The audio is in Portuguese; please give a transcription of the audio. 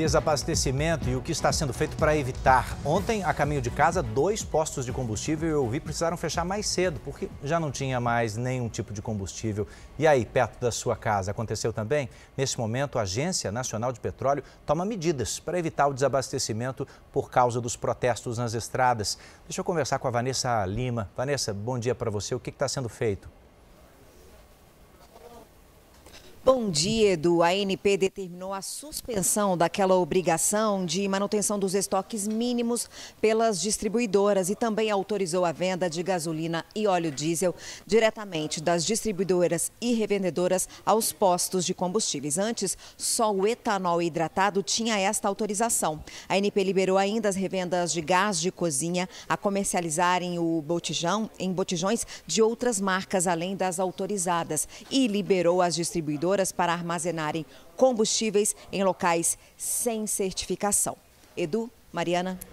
desabastecimento e o que está sendo feito para evitar. Ontem, a caminho de casa, dois postos de combustível eu vi precisaram fechar mais cedo, porque já não tinha mais nenhum tipo de combustível. E aí, perto da sua casa, aconteceu também? Nesse momento, a Agência Nacional de Petróleo toma medidas para evitar o desabastecimento por causa dos protestos nas estradas. Deixa eu conversar com a Vanessa Lima. Vanessa, bom dia para você. O que está sendo feito? Bom dia, Edu. A ANP determinou a suspensão daquela obrigação de manutenção dos estoques mínimos pelas distribuidoras e também autorizou a venda de gasolina e óleo diesel diretamente das distribuidoras e revendedoras aos postos de combustíveis. Antes, só o etanol hidratado tinha esta autorização. A ANP liberou ainda as revendas de gás de cozinha a comercializarem o botijão em botijões de outras marcas além das autorizadas e liberou as distribuidoras distribuidoras para armazenarem combustíveis em locais sem certificação. Edu, Mariana.